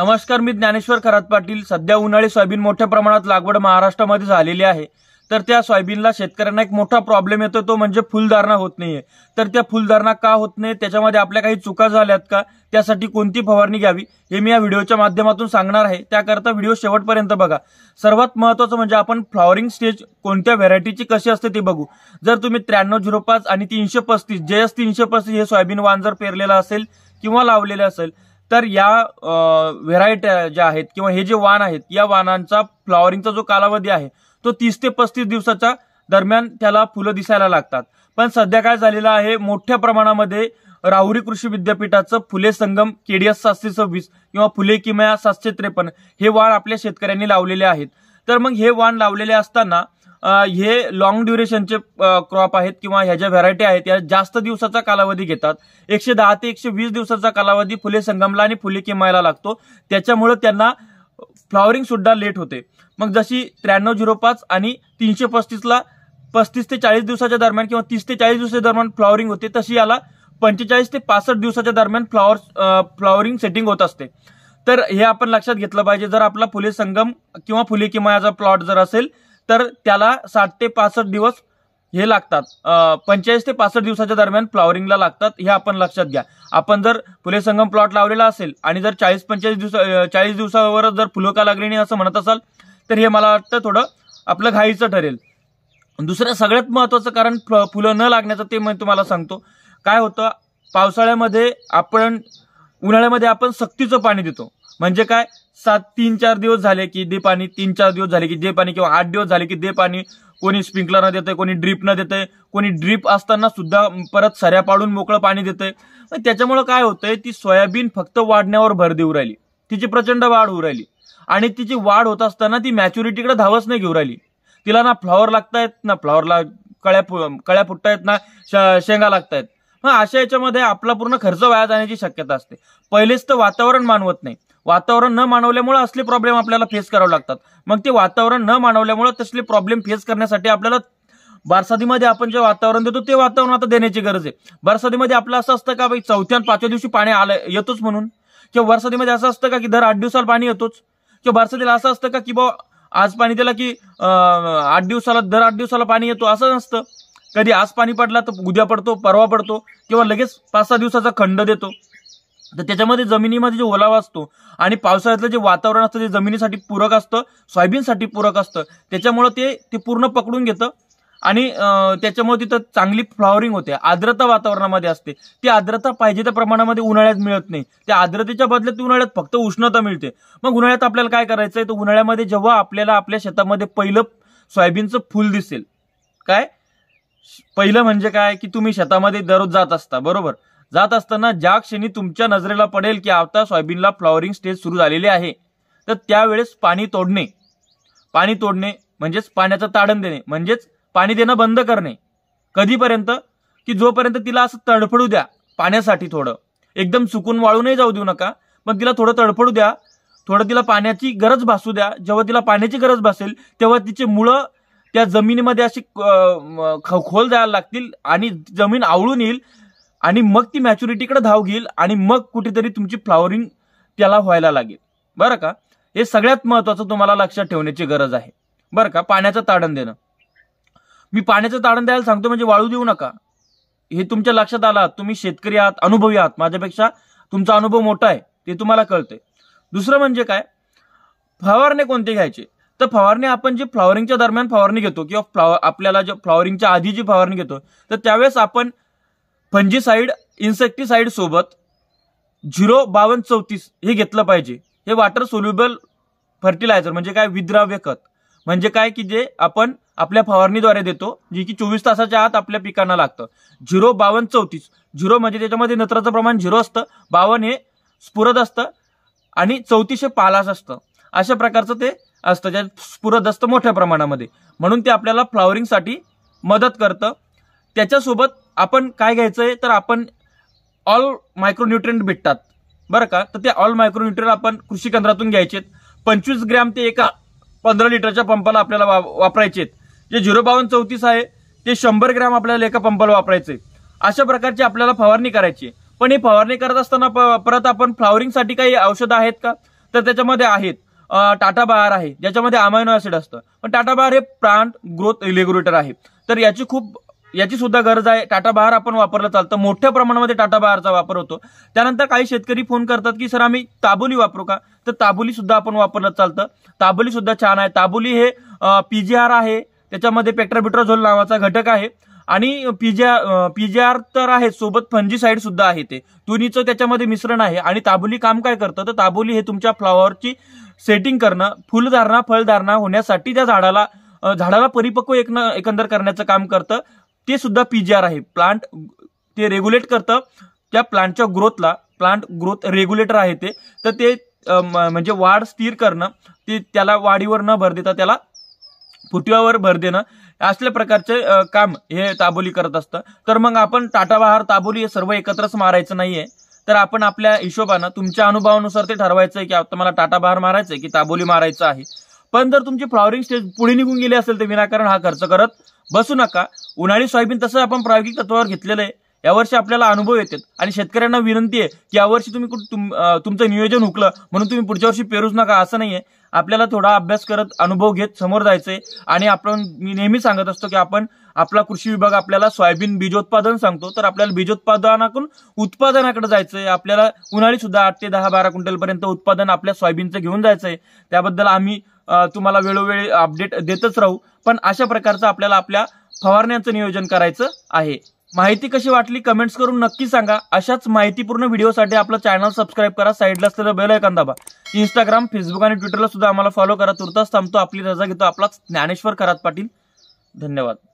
नमस्कार मी ज्ञानेश्वर खरात पाटील सध्या उन्हाळी सोयाबीन मोठ्या प्रमाणात लागवड महाराष्ट्रामध्ये झालेली आहे तर त्या सोयाबीनला शेतकऱ्यांना एक मोठा प्रॉब्लेम येतो तो म्हणजे फुलधारणा होत नाहीये तर त्या फुलधारणा का होत नाही त्याच्यामध्ये आपल्या काही चुका झाल्यात का त्यासाठी कोणती फवारणी घ्यावी हे मी या व्हिडिओच्या माध्यमातून सांगणार आहे त्याकरता व्हिडिओ शेवटपर्यंत बघा सर्वात महत्त्वाचं म्हणजे आपण फ्लॉवरिंग स्टेज कोणत्या व्हरायटीची कशी असते ते बघू जर तुम्ही त्र्याण्णव झिरो पाच आणि तीनशे पस्तीस जे तीनशे पस्तीस हे सोयाबीन वान जर पेरलेलं असेल किंवा लावलेलं असेल तर या व्हेरायटी ज्या आहेत किंवा हे जे वाण आहेत या वाणांचा फ्लॉवरिंगचा जो कालावधी आहे तो तीस ते पस्तीस दिवसाच्या दरम्यान त्याला फुलं दिसायला लागतात पण सध्या काय झालेलं आहे मोठ्या प्रमाणामध्ये राहुरी कृषी विद्यापीठाचं फुले संगम केडीएस सातशे सव्वीस किंवा फुले किमया सातशे त्रेपन्न हे वाण आपल्या शेतकऱ्यांनी लावलेले आहेत तर मग हे वाण लावलेले असताना हे लॉंग ड्युरेशनचे क्रॉप आहेत किंवा ह्या ज्या व्हरायटी आहेत या जास्त दिवसाचा कालावधी घेतात एकशे दहा ते एकशे वीस दिवसाचा कालावधी फुले संगमला आणि फुले किमायला लागतो त्याच्यामुळे त्यांना फ्लॉवरिंग सुद्धा लेट होते मग जशी त्र्याण्णव झिरो पाच आणि तीनशे पस्तीसला पस्तीस ते चाळीस दिवसाच्या दरम्यान किंवा तीस ते चाळीस दिवसाच्या दरम्यान फ्लॉवरिंग होते तशी याला पंचेचाळीस ते पासष्ट दिवसाच्या दरम्यान फ्लॉवर फ्लॉवरिंग सेटिंग होत असते तर हे आपण लक्षात घेतलं पाहिजे जर आपला फुले संगम किंवा फुले किमायाचा प्लॉट जर असेल तर त्याला साठ ते पासष्ट दिवस हे लागतात पंचेचाळीस ते पासष्ट दिवसाच्या दरम्यान फ्लॉवरिंगला लागतात हे आपण लक्षात घ्या आपण जर फुले संगम प्लॉट लावलेला असेल आणि जर चाळीस पंचेचाळीस दिवस चाळीस दिवसावर जर फुलं का लागली नाही असं म्हणत असाल तर हे मला वाटतं थोडं आपलं घाईचं ठरेल दुसरं सगळ्यात महत्त्वाचं कारण फुलं न लागण्याचं ते मी तुम्हाला सांगतो काय होतं पावसाळ्यामध्ये आपण उन्हाळ्यामध्ये आपण सक्तीचं पाणी देतो म्हणजे काय सात तीन चार दिवस झाले की दे पाणी तीन चार दिवस झाले की दे पाणी किंवा आठ दिवस झाले की दे पाणी कोणी स्प्रिंकलर न देतंय कोणी ड्रीप न देतंय कोणी ड्रीप असताना सुद्धा परत सऱ्या पाडून मोकळं पाणी देतंय त्याच्यामुळं काय होतंय ती सोयाबीन फक्त वाढण्यावर भर देऊ राहिली तिची प्रचंड वाढ होऊ राहिली आणि तिची वाढ होत असताना ती मॅच्युरिटीकडे धावच नाही घेऊ राहिली तिला ना फ्लॉवर लागतायत ना फ्लॉवरला कळ्या कळ्या फुटतायत ना शेंगा लागतायत मग अशा याच्यामध्ये आपला पूर्ण खर्च वाया जाण्याची शक्यता असते पहिलेच तर वातावरण मानवत नाही वातावरण न मानवल्यामुळे असले प्रॉब्लेम आपल्याला फेस करावे लागतात मग ते वातावरण न मानवल्यामुळे तसले प्रॉब्लेम फेस करण्यासाठी आपल्याला बारसादीमध्ये आपण जे वातावरण देतो ते वातावरण आता देण्याची गरज आहे बरसादीमध्ये आपलं असं असतं का भाई चौथ्या आणि पाचव्या दिवशी पाणी आलं येतोच म्हणून किंवा वर्षादीमध्ये असं असतं का की दर आठ दिवसाला पाणी येतोच किंवा बारसादीला असं असतं का की बा आज पाणी दिला की आठ दिवसाला दर आठ दिवसाला पाणी येतो असं नसतं कधी आज पाणी पडला तर उद्या पडतो परवा पडतो किंवा लगेच पाच सहा दिवसाचा खंड देतो तर त्याच्यामध्ये जमिनीमध्ये जे ओलावा असतो आणि पावसाळ्यातलं जे वातावरण असतं ते जमिनीसाठी पूरक असतं सोयाबीनसाठी पूरक असतं त्याच्यामुळं ते ते पूर्ण पकडून घेतं आणि त्याच्यामुळे तिथं चांगली फ्लॉवरिंग होते आर्द्रता वातावरणामध्ये असते ती आर्द्रता पाहिजे त्या प्रमाणामध्ये उन्हाळ्यात मिळत नाही त्या आर्द्रतेच्या बदल्यात उन्हाळ्यात फक्त उष्णता मिळते मग उन्हाळ्यात आपल्याला काय करायचं आहे तर उन्हाळ्यामध्ये जेव्हा आपल्याला आपल्या शेतामध्ये पहिलं सोयाबीनचं फुल दिसेल काय पहिलं म्हणजे काय की तुम्ही शेतामध्ये दररोज जात असता बरोबर जात असताना ज्या क्षणी तुमच्या नजरेला पडेल की आता सोयाबीनला फ्लॉवरिंग स्टेज सुरू झालेली आहे तर त्यावेळेस पाणी तोडणे पाणी तोडणे म्हणजेच पाण्याचं ताडण देणे म्हणजेच पाणी देणं बंद करणे कधीपर्यंत की जोपर्यंत तिला असं तडफडू द्या पाण्यासाठी थोडं एकदम सुकून वाळूनही जाऊ देऊ नका पण तिला थोडं तडफडू द्या थोडं तिला पाण्याची गरज भासू द्या जेव्हा तिला पाण्याची गरज भासेल तेव्हा तिचे मुळं त्या जमिनीमध्ये अशी खोल जायला लागतील आणि जमीन आवळून येईल आणि मग ती मॅच्युरिटीकडे धाव घेईल आणि मग कुठेतरी तुमची फ्लॉवरिंग त्याला व्हायला लागेल बरं का हे सगळ्यात महत्वाचं तुम्हाला लक्षात ठेवण्याची गरज आहे बरं का पाण्याचं ताडण देणं मी पाण्याचं ताडण द्यायला सांगतो म्हणजे वाळू देऊ नका हे तुमच्या लक्षात आला तुम्ही शेतकरी आहात अनुभवी आहात माझ्यापेक्षा तुमचा अनुभव मोठा आहे ते तुम्हाला कळतंय दुसरं म्हणजे काय फवारणे कोणते घ्यायचे तर फवारणी आपण जी फ्लॉवरिंगच्या दरम्यान फवारणी घेतो किंवा फ्लॉवर आपल्याला जे फ्लॉवरिंगच्या आधी जी फवारणी घेतो तर त्यावेळेस आपण फंजीसाईड इन्सेक्टिसाईड सोबत झिरो बावन्न चौतीस हे घेतलं पाहिजे हे वाटर सोल्युबल फर्टिलायझर म्हणजे काय विद्राव्य खत म्हणजे काय की जे आपण आपल्या फवारणीद्वारे देतो जे की चोवीस तासाच्या आत आपल्या पिकांना लागतं झिरो बावन चौतीस झिरो म्हणजे त्याच्यामध्ये नत्राचं प्रमाण झिरो असतं बावन हे स्फुरद असतं आणि चौतीस हे पालास असतं अशा प्रकारचं ते असतं ज्यात स्फुरद असतं मोठ्या प्रमाणामध्ये म्हणून ते आपल्याला फ्लावरिंगसाठी मदत करतं त्याच्यासोबत आपण काय घ्यायचं आहे तर आपण ऑल मायक्रोन्युट्रियंट भेटतात बरं का तर ते ऑल मायक्रोन्युट्रियंट आपण कृषी केंद्रातून घ्यायचे पंचवीस ग्रॅम ते एका पंधरा लिटरच्या पंपाला आपल्याला वा वापरायचे जे झिरो बावन्न चौतीस आहे ते शंभर ग्रॅम आपल्याला एका पंपाला वापरायचे अशा प्रकारची आपल्याला फवारणी करायची पण हे फवारणी करत असताना परत आपण फ्लावरिंगसाठी काही औषधं आहेत का तर त्याच्यामध्ये आहेत टाटा बार आहे ज्याच्यामध्ये अमायनो ऍसिड असतं पण टाटा बार हे प्लांट ग्रोथ रेग्युलेटर आहे तर याची खूप याची सुद्धा गरज आहे टाटा बार आपण वापरलं चालतं मोठ्या प्रमाणामध्ये टाटा बारचा वापर होतो त्यानंतर काही शेतकरी फोन करतात की सर आम्ही ताबोली वापरू का तर ताबोली सुद्धा आपण वापरलं चालतं ताबोली सुद्धा छान आहे ताबोली हे पीजीआर आहे त्याच्यामध्ये पेट्राबिट्राझोल नावाचा घटक आहे आणि पिजा पिजार तर आहे सोबत साईड सुद्धा आहे ते दोन्हीचं त्याच्यामध्ये मिश्रण आहे आणि ताबोली काम काय करतं तर ताबोली हे तुमच्या फ्लॉवरची सेटिंग करणं फुलधारणा फळधारणा होण्यासाठी त्या झाडाला झाडाला परिपक्व एक एकंदर करण्याचं काम करतं ते सुद्धा पीजीआर आहे प्लांट ते रेग्युलेट करतं त्या प्लांटच्या ग्रोथला प्लांट ग्रोथ रेग्युलेटर आहे ते तर ते म्हणजे वाढ स्थिर करणं ते त्याला वाढीवर न भर देता त्याला फुटव्यावर भर देणं असल्या प्रकारचे काम हे ताबोली करत असतं तर मग आपण टाटा बहार ताबोली हे सर्व एकत्रच मारायचं नाहीये तर आपण आपल्या हिशोबानं तुमच्या अनुभवानुसार ते ठरवायचं आहे की आता मला टाटा बहार मारायचं आहे की ताबोली मारायचं आहे पण जर तुमची फ्लॉवरिंग स्टेज पुढे निघून गेली असेल तर विनाकारण हा खर्च करत बसू नका उन्हाळी सोयाबीन तसं आपण प्रायोगिक तत्वावर घेतलेलं आहे यावर्षी आपल्याला अनुभव येतात आणि शेतकऱ्यांना विनंती आहे की यावर्षी तुम्ही तुमचं नियोजन हुकलं म्हणून तुम्ही पुढच्या वर्षी पेरूच नका असं नाहीये आपल्याला थोडा अभ्यास करत अनुभव घेत समोर जायचंय आणि आपण मी नेहमी सांगत असतो की आपण आपला कृषी विभाग आपल्याला सोयाबीन बीजोत्पादन सांगतो तर आपल्याला बीजोत्पादनाकडून उत्पादनाकडे जायचंय आपल्याला उन्हाळी सुद्धा आठ ते दहा बारा क्विंटल पर्यंत उत्पादन आपल्या सोयाबीनचं घेऊन जायचंय त्याबद्दल आम्ही तुम्हाला वेळोवेळी अपडेट देतच राहू पण अशा प्रकारचं आपल्याला आपल्या फवारण्याचं नियोजन करायचं आहे माहिती कशी वाटली कमेंट्स करून नक्की सांगा अशाच माहितीपूर्ण व्हिडिओसाठी आपलं चॅनल सबस्क्राईब करा साईडला असलेलं बेल ऐकन दाबा इंस्टाग्राम फेसबुक आणि ट्विटरला सुद्धा आम्हाला फॉलो करा तुर्तास थांबतो आपली रजा घेतो आपला ज्ञानेश्वर खरात पाटील धन्यवाद